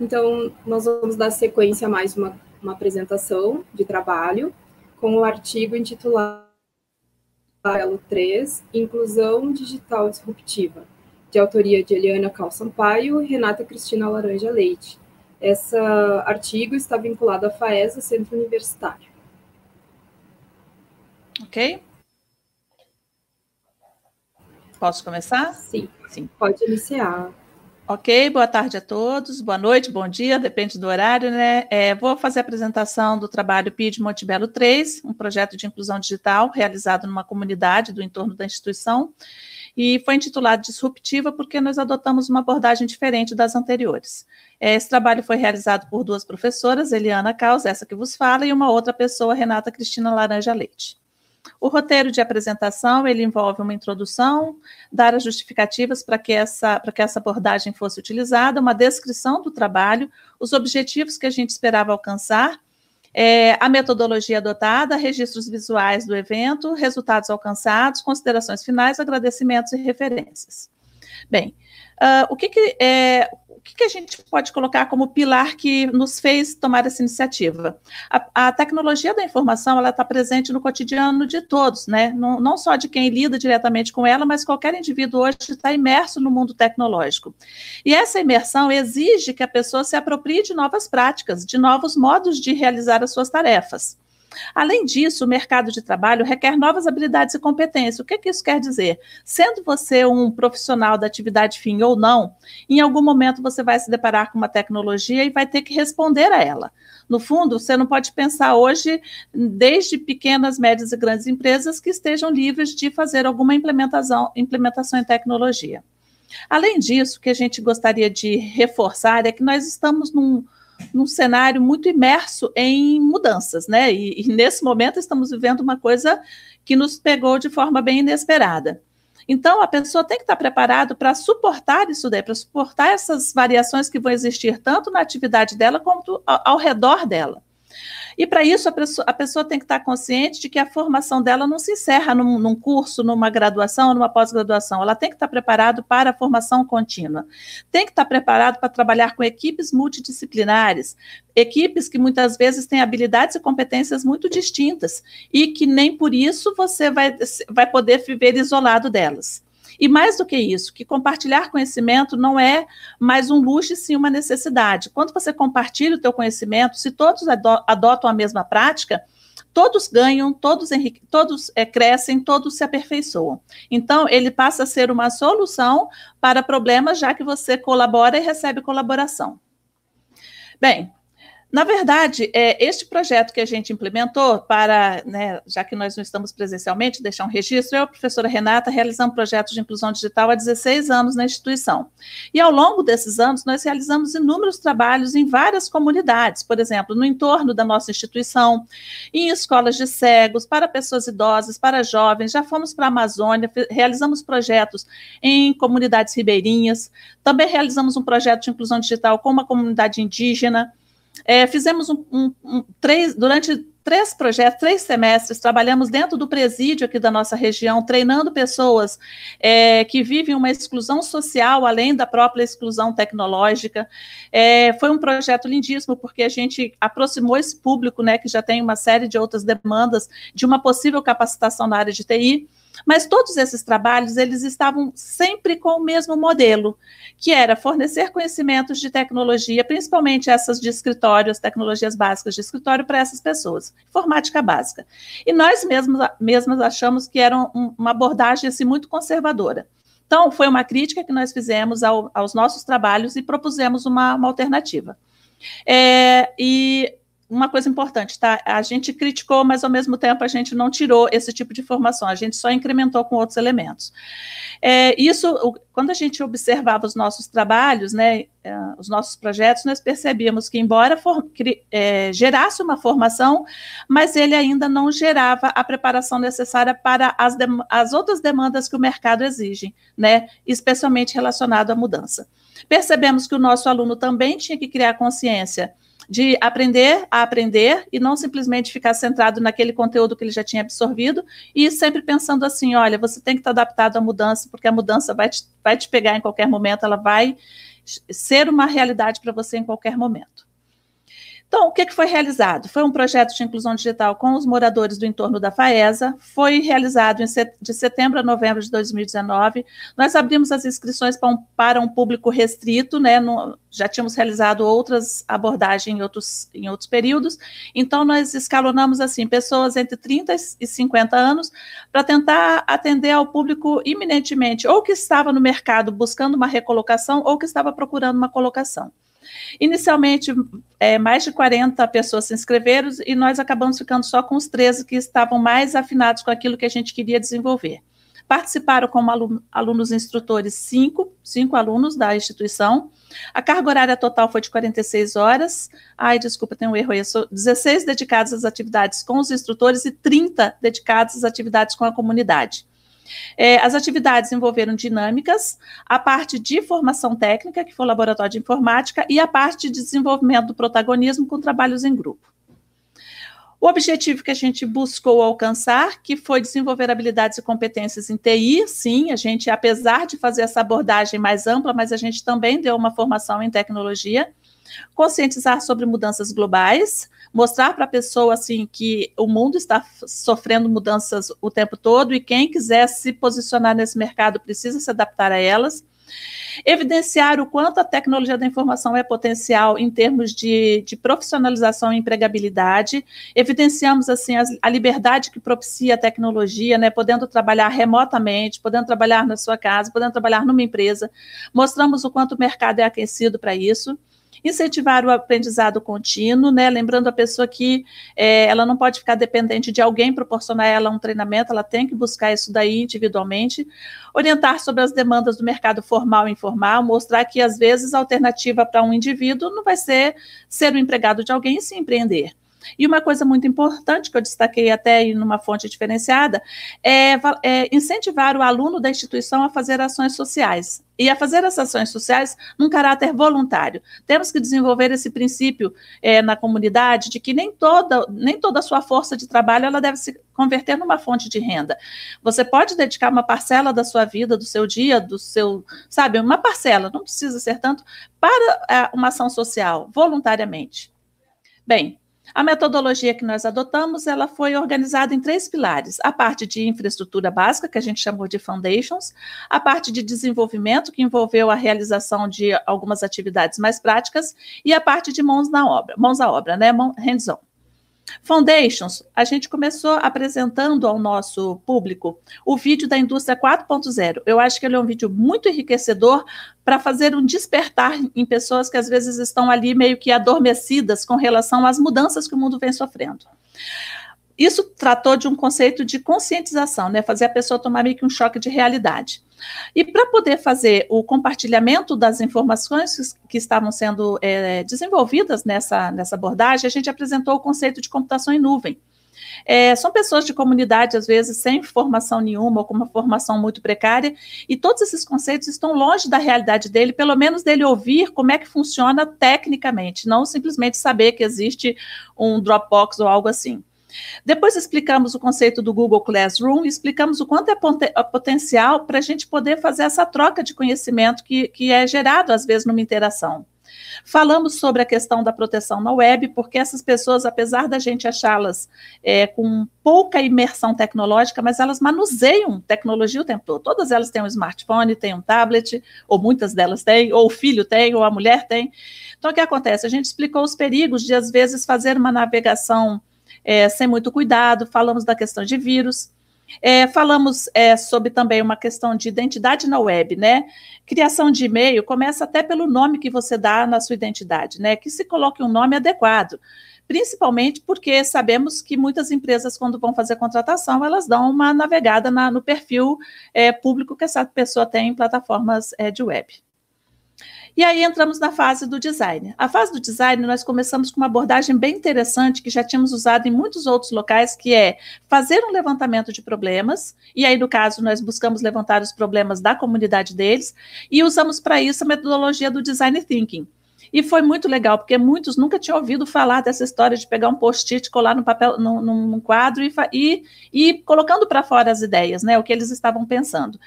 Então, nós vamos dar sequência a mais uma, uma apresentação de trabalho com o artigo intitulado Paralelo 3, Inclusão Digital Disruptiva, de autoria de Eliana Cal Sampaio e Renata Cristina Laranja Leite. Esse artigo está vinculado à FAESA, Centro Universitário. Ok. Posso começar? Sim. Sim. Pode iniciar. Ok, boa tarde a todos, boa noite, bom dia, depende do horário, né? É, vou fazer a apresentação do trabalho PID Montebello 3, um projeto de inclusão digital realizado numa comunidade do entorno da instituição, e foi intitulado Disruptiva porque nós adotamos uma abordagem diferente das anteriores. É, esse trabalho foi realizado por duas professoras, Eliana Caus, essa que vos fala, e uma outra pessoa, Renata Cristina Laranja Leite. O roteiro de apresentação ele envolve uma introdução, dar as justificativas para que, essa, que essa abordagem fosse utilizada, uma descrição do trabalho, os objetivos que a gente esperava alcançar, é, a metodologia adotada, registros visuais do evento, resultados alcançados, considerações finais, agradecimentos e referências. Bem, ah, o que, que é, o que, que, a gente pode colocar como pilar que nos fez tomar essa iniciativa? A, a tecnologia da informação ela está presente no cotidiano de todos, né? Não, não, só de quem lida diretamente com ela, mas qualquer indivíduo hoje está imerso no mundo tecnológico. E essa imersão exige que a pessoa se aproprie de novas práticas, de novos modos de realizar as suas tarefas. Além disso, o mercado de trabalho requer novas habilidades e competências. O que, é que isso quer dizer? Sendo você um profissional da atividade fim ou não, em algum momento você vai se deparar com uma tecnologia e vai ter que responder a ela. No fundo, você não pode pensar hoje, desde pequenas, médias e grandes empresas, que estejam livres de fazer alguma implementação, implementação em tecnologia. Além disso, o que a gente gostaria de reforçar é que nós estamos num, num cenário muito imerso em mudanças, né? E, e, nesse momento estamos vivendo uma coisa que nos pegou de forma bem inesperada. Então, a pessoa tem que estar preparada para suportar isso daí, para suportar essas variações que vão existir tanto na atividade dela quanto ao, ao redor dela. E para isso, a pessoa, a pessoa, tem que estar tá consciente de que a formação dela não se encerra num, num curso, numa graduação, numa pós-graduação. Ela tem que estar tá preparado para a formação contínua. Tem que estar tá preparado para trabalhar com equipes multidisciplinares, equipes que muitas vezes têm habilidades e competências muito distintas e que nem por isso você vai, vai poder viver isolado delas. E mais do que isso, que compartilhar conhecimento não é mais um luxo, e sim uma necessidade. Quando você compartilha o teu conhecimento, se todos adotam a mesma prática, todos ganham, todos, enrique... todos é, crescem, todos se aperfeiçoam. Então, ele passa a ser uma solução para problemas, já que você colabora e recebe colaboração. Bem, na verdade, é, este projeto que a gente implementou para, né, já que nós não estamos presencialmente, deixar um registro, eu, a professora Renata, realizamos projetos de inclusão digital há 16 anos na instituição. E ao longo desses anos, nós realizamos inúmeros trabalhos em várias comunidades, por exemplo, no entorno da nossa instituição, em escolas de cegos, para pessoas idosas, para jovens, já fomos para a Amazônia, realizamos projetos em comunidades ribeirinhas, também realizamos um projeto de inclusão digital com uma comunidade indígena, é, fizemos um, um, um, três, durante três projetos, três semestres, trabalhamos dentro do presídio aqui da nossa região, treinando pessoas é, que vivem uma exclusão social, além da própria exclusão tecnológica. É, foi um projeto lindíssimo, porque a gente aproximou esse público, né, que já tem uma série de outras demandas, de uma possível capacitação na área de TI. Mas todos esses trabalhos, eles estavam sempre com o mesmo modelo, que era fornecer conhecimentos de tecnologia, principalmente essas de escritório, as tecnologias básicas de escritório para essas pessoas, informática básica. E nós mesmos, mesmas achamos que era um, uma abordagem assim, muito conservadora. Então, foi uma crítica que nós fizemos ao, aos nossos trabalhos e propusemos uma, uma alternativa. É, e uma coisa importante, tá? A gente criticou, mas ao mesmo tempo a gente não tirou esse tipo de informação, a gente só incrementou com outros elementos. É, isso, o, quando a gente observava os nossos trabalhos, né, é, os nossos projetos, nós percebíamos que, embora for, é, gerasse uma formação, mas ele ainda não gerava a preparação necessária para as, as outras demandas que o mercado exige, né, especialmente relacionado à mudança. Percebemos que o nosso aluno também tinha que criar consciência de aprender a aprender e não simplesmente ficar centrado naquele conteúdo que ele já tinha absorvido e sempre pensando assim, olha, você tem que estar tá adaptado à mudança, porque a mudança vai te, vai te pegar em qualquer momento, ela vai ser uma realidade para você em qualquer momento. Então, o que, que foi realizado? Foi um projeto de inclusão digital com os moradores do entorno da FAESA, foi realizado de setembro a novembro de 2019. Nós abrimos as inscrições para um, para um público restrito, né? No, já tínhamos realizado outras abordagens em outros, em outros períodos, então nós escalonamos assim, pessoas entre 30 e 50 anos, para tentar atender ao público iminentemente, ou que estava no mercado buscando uma recolocação, ou que estava procurando uma colocação. Inicialmente, é, mais de 40 pessoas se inscreveram e nós acabamos ficando só com os 13 que estavam mais afinados com aquilo que a gente queria desenvolver. Participaram como alunos instrutores cinco, cinco alunos da instituição. A carga horária total foi de 46 horas. Ai, desculpa, tem um erro aí. 16 dedicados às atividades com os instrutores e 30 dedicados às atividades com a comunidade. É, as atividades envolveram dinâmicas, a parte de formação técnica, que foi o laboratório de informática, e a parte de desenvolvimento do protagonismo com trabalhos em grupo. O objetivo que a gente buscou alcançar, que foi desenvolver habilidades e competências em TI, sim, a gente, apesar de fazer essa abordagem mais ampla, mas a gente também deu uma formação em tecnologia, conscientizar sobre mudanças globais, mostrar para a pessoa assim que o mundo está sofrendo mudanças o tempo todo e quem quiser se posicionar nesse mercado precisa se adaptar a elas. Evidenciar o quanto a tecnologia da informação é potencial em termos de, de profissionalização e empregabilidade. Evidenciamos assim a liberdade que propicia a tecnologia, né, podendo trabalhar remotamente, podendo trabalhar na sua casa, podendo trabalhar numa empresa. Mostramos o quanto o mercado é aquecido para isso incentivar o aprendizado contínuo, né? Lembrando a pessoa que é, ela não pode ficar dependente de alguém proporcionar a ela um treinamento, ela tem que buscar isso daí individualmente. Orientar sobre as demandas do mercado formal e informal, mostrar que às vezes a alternativa para um indivíduo não vai ser ser o empregado de alguém e se empreender. E uma coisa muito importante que eu destaquei até em uma fonte diferenciada é, é incentivar o aluno da instituição a fazer ações sociais e a fazer as ações sociais num caráter voluntário. Temos que desenvolver esse princípio é, na comunidade de que nem toda, nem toda a sua força de trabalho ela deve se converter numa fonte de renda. Você pode dedicar uma parcela da sua vida, do seu dia, do seu, sabe, uma parcela, não precisa ser tanto, para é, uma ação social, voluntariamente. Bem, a metodologia que nós adotamos, ela foi organizada em três pilares: a parte de infraestrutura básica, que a gente chamou de foundations, a parte de desenvolvimento, que envolveu a realização de algumas atividades mais práticas, e a parte de mãos na obra, mãos à obra, né, hands-on. Foundations, a gente começou apresentando ao nosso público o vídeo da indústria 4.0. Eu acho que ele é um vídeo muito enriquecedor para fazer um despertar em pessoas que às vezes estão ali meio que adormecidas com relação às mudanças que o mundo vem sofrendo. Isso tratou de um conceito de conscientização, né? Fazer a pessoa tomar meio que um choque de realidade. E para poder fazer o compartilhamento das informações que estavam sendo é, desenvolvidas nessa, nessa abordagem, a gente apresentou o conceito de computação em nuvem. É, são pessoas de comunidade, às vezes, sem formação nenhuma ou com uma formação muito precária, e todos esses conceitos estão longe da realidade dele, pelo menos dele ouvir como é que funciona tecnicamente, não simplesmente saber que existe um Dropbox ou algo assim. Depois explicamos o conceito do Google Classroom explicamos o quanto é potencial para a gente poder fazer essa troca de conhecimento que, que é gerado, às vezes, numa interação. Falamos sobre a questão da proteção na web, porque essas pessoas, apesar da gente achá-las é, com pouca imersão tecnológica, mas elas manuseiam tecnologia o tempo todo. Todas elas têm um smartphone, têm um tablet, ou muitas delas têm, ou o filho tem, ou a mulher tem. Então, o que acontece? A gente explicou os perigos de, às vezes, fazer uma navegação é, sem muito cuidado, falamos da questão de vírus, é, falamos é, sobre também uma questão de identidade na web, né? Criação de e-mail começa até pelo nome que você dá na sua identidade, né? Que se coloque um nome adequado, principalmente porque sabemos que muitas empresas, quando vão fazer contratação, elas dão uma navegada na, no perfil é, público que essa pessoa tem em plataformas é, de web. E aí entramos na fase do design. A fase do design, nós começamos com uma abordagem bem interessante que já tínhamos usado em muitos outros locais, que é fazer um levantamento de problemas, e aí, no caso, nós buscamos levantar os problemas da comunidade deles, e usamos para isso a metodologia do design thinking e foi muito legal, porque muitos nunca tinham ouvido falar dessa história de pegar um post-it, colar no papel, num, num quadro e, e, e colocando para fora as ideias, né, o que eles estavam pensando.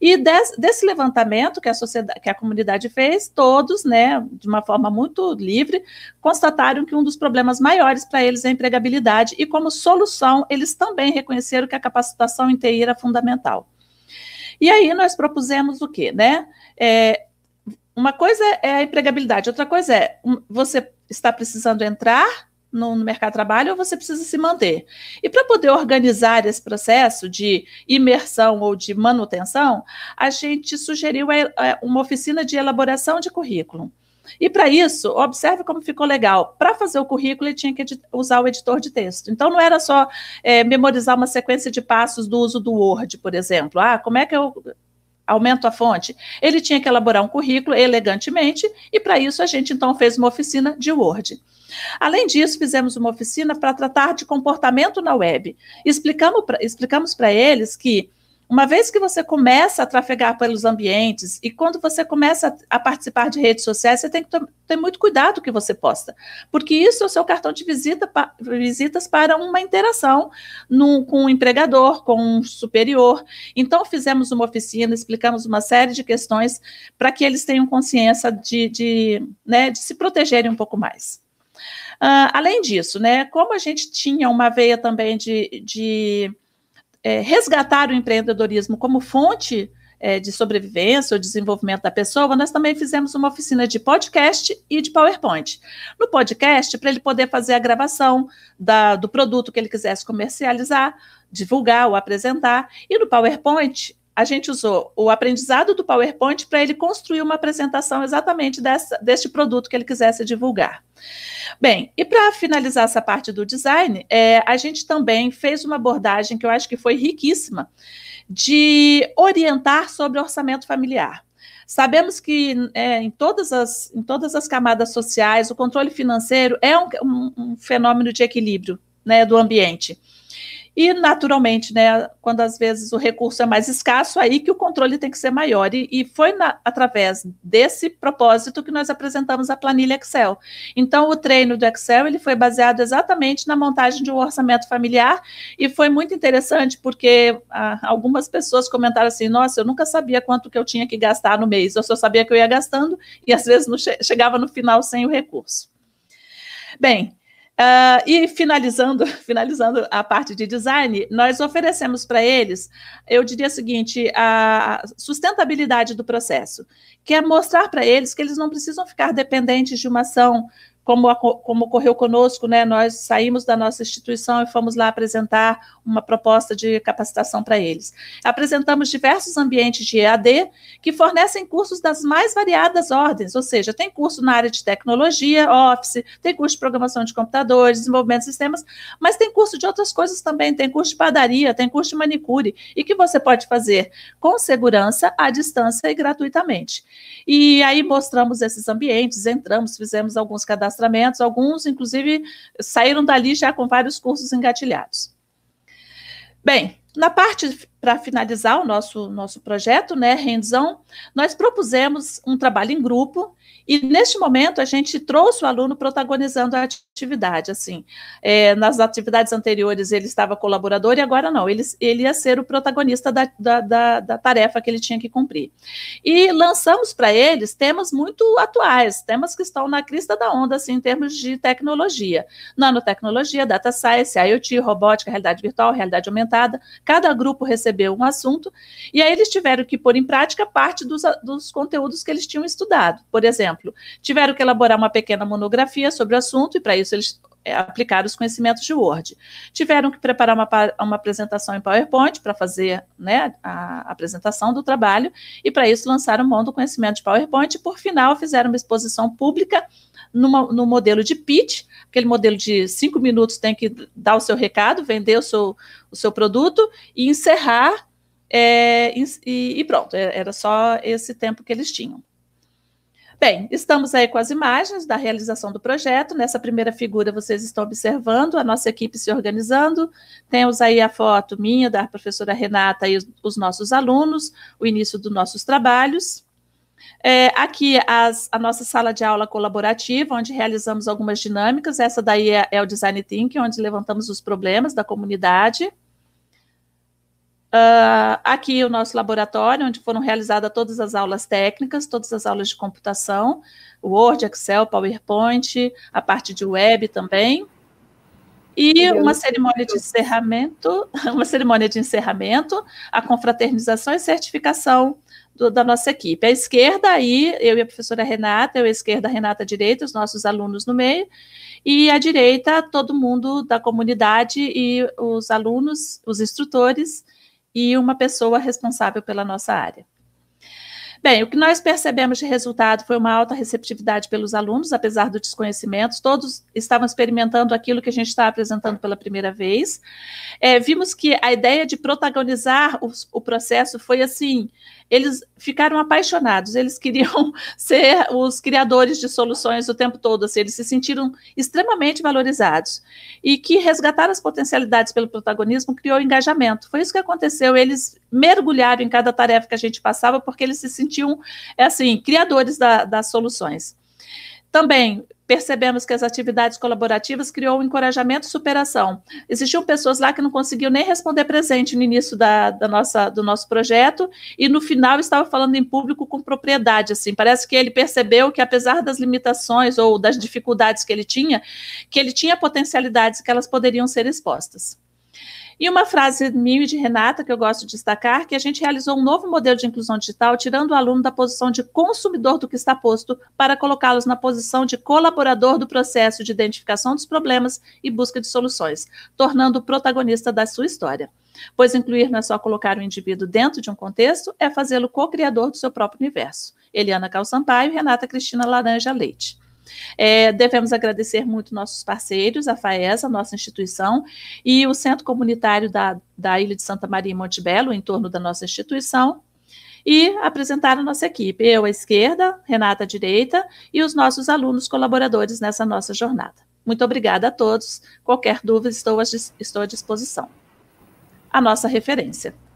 E des, desse levantamento que a sociedade, que a comunidade fez, todos, né, de uma forma muito livre, constataram que um dos problemas maiores para eles é a empregabilidade e como solução eles também reconheceram que a capacitação inteira era fundamental. E aí nós propusemos o quê, né? É, uma coisa é, é a empregabilidade, outra coisa é você está precisando entrar no, no, mercado de trabalho ou você precisa se manter. E para poder organizar esse processo de imersão ou de manutenção, a gente sugeriu a, é, a, é, uma oficina de elaboração de currículo. E para isso, observe como ficou legal. Para fazer o currículo, ele tinha que usar o editor de texto. Então, não era só é, memorizar uma sequência de passos do uso do Word, por exemplo. Ah, como é que eu aumento a fonte. Ele tinha que elaborar um currículo elegantemente e para isso a gente então fez uma oficina de Word. Além disso, fizemos uma oficina para tratar de comportamento na web. Explicamos para eles que uma vez que você começa a trafegar pelos ambientes e quando você começa a participar de redes sociais, você tem que ter muito cuidado o que você posta, porque isso é o seu cartão de visita, visitas para uma interação num, com um empregador, com um superior. Então, fizemos uma oficina, explicamos uma série de questões para que eles tenham consciência de, de, né, de se protegerem um pouco mais. Uh, além disso, né, como a gente tinha uma veia também de, de é, resgatar o empreendedorismo como fonte é, de sobrevivência ou desenvolvimento da pessoa, nós também fizemos uma oficina de podcast e de PowerPoint. No podcast, para ele poder fazer a gravação da, do produto que ele quisesse comercializar, divulgar ou apresentar, e no PowerPoint, a gente usou o aprendizado do PowerPoint para ele construir uma apresentação exatamente dessa, deste produto que ele quisesse divulgar. Bem, e para finalizar essa parte do design, é, a gente também fez uma abordagem que eu acho que foi riquíssima de orientar sobre orçamento familiar. Sabemos que é, em, todas as, em todas as camadas sociais, o controle financeiro é um, um, um fenômeno de equilíbrio né, do ambiente. E, naturalmente, né, quando às vezes o recurso é mais escasso, aí que o controle tem que ser maior. E, e foi na, através desse propósito que nós apresentamos a planilha Excel. Então, o treino do Excel ele foi baseado exatamente na montagem de um orçamento familiar e foi muito interessante porque ah, algumas pessoas comentaram assim: nossa, eu nunca sabia quanto que eu tinha que gastar no mês, eu só sabia que eu ia gastando e às vezes che chegava no final sem o recurso. Bem, Uh, e finalizando, finalizando a parte de design, nós oferecemos para eles, eu diria o seguinte, a sustentabilidade do processo, que é mostrar para eles que eles não precisam ficar dependentes de uma ação como, como ocorreu conosco, né, nós saímos da nossa instituição e fomos lá apresentar uma proposta de capacitação para eles. Apresentamos diversos ambientes de EAD que fornecem cursos das mais variadas ordens, ou seja, tem curso na área de tecnologia, Office, tem curso de programação de computadores, desenvolvimento de sistemas, mas tem curso de outras coisas também, tem curso de padaria, tem curso de manicure, e que você pode fazer com segurança, à distância e gratuitamente. E aí mostramos esses ambientes, entramos, fizemos alguns cadastros cadastramentos, alguns, inclusive, saíram dali já com vários cursos engatilhados. Bem, na parte para finalizar o nosso, nosso projeto, né, hands nós propusemos um trabalho em grupo e, neste momento, a gente trouxe o aluno protagonizando a atividade, assim. É, nas atividades anteriores, ele estava colaborador e agora não, ele, ele ia ser o protagonista da, da, da, da tarefa que ele tinha que cumprir. E lançamos para eles temas muito atuais, temas que estão na crista da onda, assim, em termos de tecnologia. Nanotecnologia, data science, IoT, robótica, realidade virtual, realidade aumentada. Cada grupo recebeu recebeu um assunto, e aí eles tiveram que pôr em prática parte dos, ah, dos conteúdos que eles tinham estudado. Por exemplo, tiveram que elaborar uma pequena monografia sobre o assunto, e para isso eles é, aplicar os conhecimentos de Word. Tiveram que preparar uma, uma apresentação em PowerPoint para fazer né, a apresentação do trabalho e, para isso, lançaram mão do conhecimento de PowerPoint e, por final, fizeram uma exposição pública numa, no modelo de pitch, aquele modelo de cinco minutos tem que dar o seu recado, vender o seu, o seu produto e encerrar, é, e, e pronto, é, era só esse tempo que eles tinham. Bem, estamos aí com as imagens da realização do projeto. Nessa primeira figura, vocês estão observando a nossa equipe se organizando. Temos aí a foto minha, da professora Renata e os nossos alunos, o início dos nossos trabalhos. É, aqui as, a nossa sala de aula colaborativa, onde realizamos algumas dinâmicas. Essa daí é, é o Design Thinking, onde levantamos os problemas da comunidade. Uh, aqui o nosso laboratório, onde foram realizadas todas as aulas técnicas, todas as aulas de computação, Word, Excel, PowerPoint, a parte de web também. E uma cerimônia de encerramento, uma cerimônia de encerramento, a confraternização e certificação do, da nossa equipe. À esquerda, aí, eu e a professora Renata, eu à esquerda, a Renata à direita, os nossos alunos no meio, e à direita, todo mundo da comunidade e os alunos, os instrutores e uma pessoa responsável pela nossa área. Bem, o que nós percebemos de resultado foi uma alta receptividade pelos alunos, apesar do desconhecimento. Todos estavam experimentando aquilo que a gente está apresentando pela primeira vez. É, vimos que a ideia de protagonizar o, o processo foi assim eles ficaram apaixonados, eles queriam ser os criadores de soluções o tempo todo, assim, eles se sentiram extremamente valorizados. E que resgatar as potencialidades pelo protagonismo criou engajamento. Foi isso que aconteceu, eles mergulharam em cada tarefa que a gente passava, porque eles se sentiam, é assim, criadores da, das soluções. Também Percebemos que as atividades colaborativas criou um encorajamento e superação. Existiam pessoas lá que não conseguiam nem responder presente no início da, da nossa, do nosso projeto e no final estava falando em público com propriedade, assim. Parece que ele percebeu que apesar das limitações ou das dificuldades que ele tinha, que ele tinha potencialidades que elas poderiam ser expostas. E uma frase minha e de Renata que eu gosto de destacar, que a gente realizou um novo modelo de inclusão digital, tirando o aluno da posição de consumidor do que está posto para colocá-los na posição de colaborador do processo de identificação dos problemas e busca de soluções, tornando o protagonista da sua história. Pois incluir não é só colocar o indivíduo dentro de um contexto, é fazê-lo co-criador do seu próprio universo. Eliana Cal Sampaio e Renata Cristina Laranja Leite. É, devemos agradecer muito nossos parceiros, a FAESA, nossa instituição, e o Centro Comunitário da, da Ilha de Santa Maria e Belo em torno da nossa instituição, e apresentar a nossa equipe, eu à esquerda, Renata à direita, e os nossos alunos colaboradores nessa nossa jornada. Muito obrigada a todos. Qualquer dúvida, estou à disposição. A nossa referência.